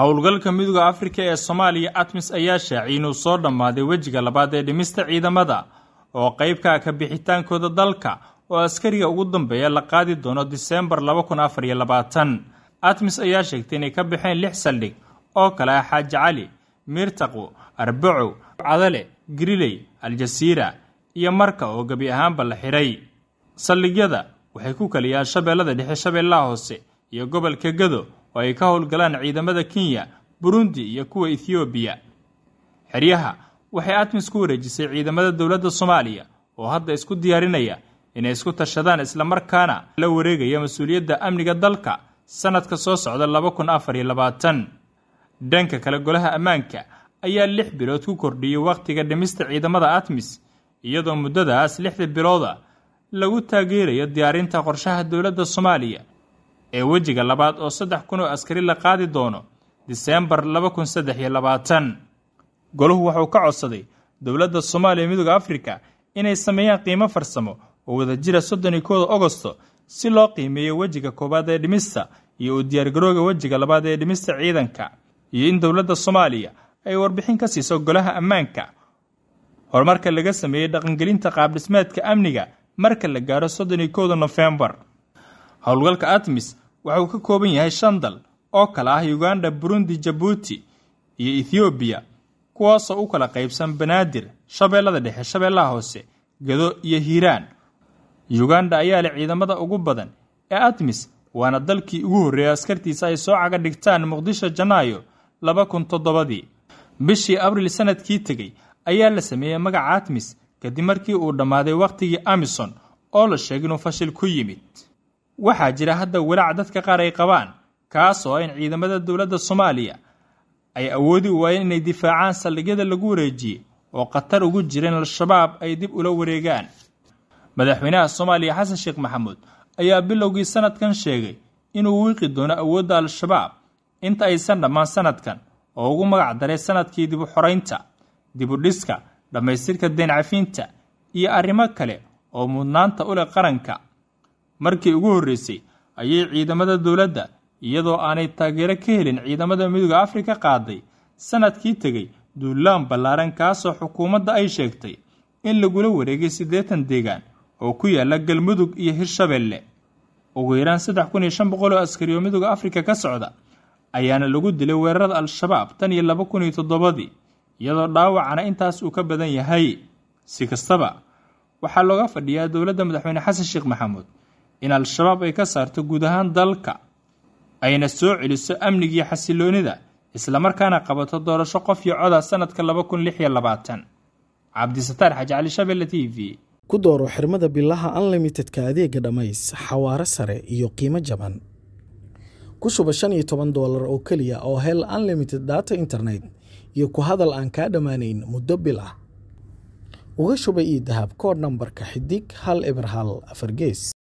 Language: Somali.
howlgalka midooda afrika ee soomaaliya admis ayaa shaaciyay inuu soo dhammaaday wejiga labaad ee dhimista ciidamada oo qaybka ka bixitaankooda dalka oo askariga ugu dambeeya la qaadi doono diseembar admis ayaa sheegtay inay ka baxeen lix saldhig oo kale ah xaaji cali mirtaqu arbacow cadale griley aljasiira iyo marka oo gebi ahaanba la xidhay saldhigyada waxay ku kaliyaan shabeellada dhexe shabeellaha hoose iyo gobolka gado oo ay ka howlgalaan ciidamada kenya burundi iyo kuwa ethoobiya xeryaha waxay atmis ku wareejisay ciidamada dowladda soomaaliya oo hadda isku diyaarinaya inay isku tashadaan islamarkaana la wareegaya mas-uuliyadda amniga dalka sannadka soo socda laba kun afar iyo labaatan dhanka kale golaha ammaanka ayaa lix bilood ku kordhiyay wakhtiga dhimista ciidamada atmis iyadoo muddadaas lixda bilooda lagu taageerayo diyaarinta qorshaha dowladda soomaaliya ee wejiga labaad oo saddex kun oo askari la qaadi doono diseembar laba kun saddex iyo labaatan goluhu wuxuu ka codsaday dowladda soomaaliya midooda afrika inay sameeyaan qiimo farsamo oo wadajira soddon iyo kooda ogosto si loo qiimeeyo wejiga koowaad ee dhimista iyo u diyaargarooga wejiga labaad ee dhimista ciidanka iyo in dowladda soomaaliya ay warbixin ka siiso golaha ammaanka horumarka laga sameeyey dhaqangelinta qaabdhismeedka amniga marka la gaaro soddon iyo kooda nofembar howlgalka atmis waxa uu ka kooban yahay shan dal oo kale ah yuganda burundi jabuuti iyo ethoobiya kuwaasoo u kala qaybsan banaadir shabeellada dhexe shabeellaha hoose gado iyo hiiraan yuganda ayaa leh ciidamada ugu badan ee admis waana dalkii ugu horreeyey askartiisa ay soo caga dhigtaan muqdisho janaayo laba kun toddobadii bishii abril sanadkii tegay ayaa la sameeyey magaca admis kadib markii uu dhammaaday wakhtigii amison oo la sheegay inuu fashil ku yimid waxaa jira hadda walaac dadka qaar ay qabaan kaasoo in ciidamada dowladda soomaaliya ay awoodi waayeen inay difaacaan saldhigyada lagu wareejiyey oo khatar ugu jira al-shabaab ay dib ula wareegaan madaxweynaha soomaaliya xasan sheekh maxamuud ayaa bilowgii sannadkan sheegay inuu wiiqi doono awoodda al-shabaab inta aysan dhammaan sannadkan oo ugu magac daray sannadkii dibu xoraynta dibudhiska dhammaystirka deyn cafiinta iyo arrimo kale oo mudnaanta u leh qaranka markii ugu horreysay ayay ciidamada dowladda iyadoo aanay taageero ka helin ciidamada midooda afrika qaaday sanadkii tegay duulaan ballaaran kaasoo xukuumadda ay sheegtay in lagula wareegay siddeetan deegaan oo ku yaala galmudug iyo hirshabeelle ugu yaraan saddex kun iyo shan boqol oo askariyo midooda afrika ka socda ayaana lagu dilay weerarada al-shabaab tan iyo laba kun iyo toddobadii iyadoo dhaawacana intaas uu ka badan yahay si kastaba waxaa looga fadhiyaa dowladda madaxweyne xasan sheekh maxamuud in al-shabaab ay ka saarto guud ahaan dalka ayna soo celiso amnigiiyo xasiloonida islamarkaana qabato doorasho qof iyo coda sanadka laba kun lix iyo labaatan cabdisataar xaji cali shabelle t v ku dooro xirmada bilaha unlimitedka adeega dhammays xawaaro sare iyo qiimo jaban ku shuba shan iyo toban doolar oo keliya oo hel unlimited data internet iyo ku hadal aan kaa dhammaanayn muddo bil ah uga shuba io dahab kood nambarka xidig hal eber hal afar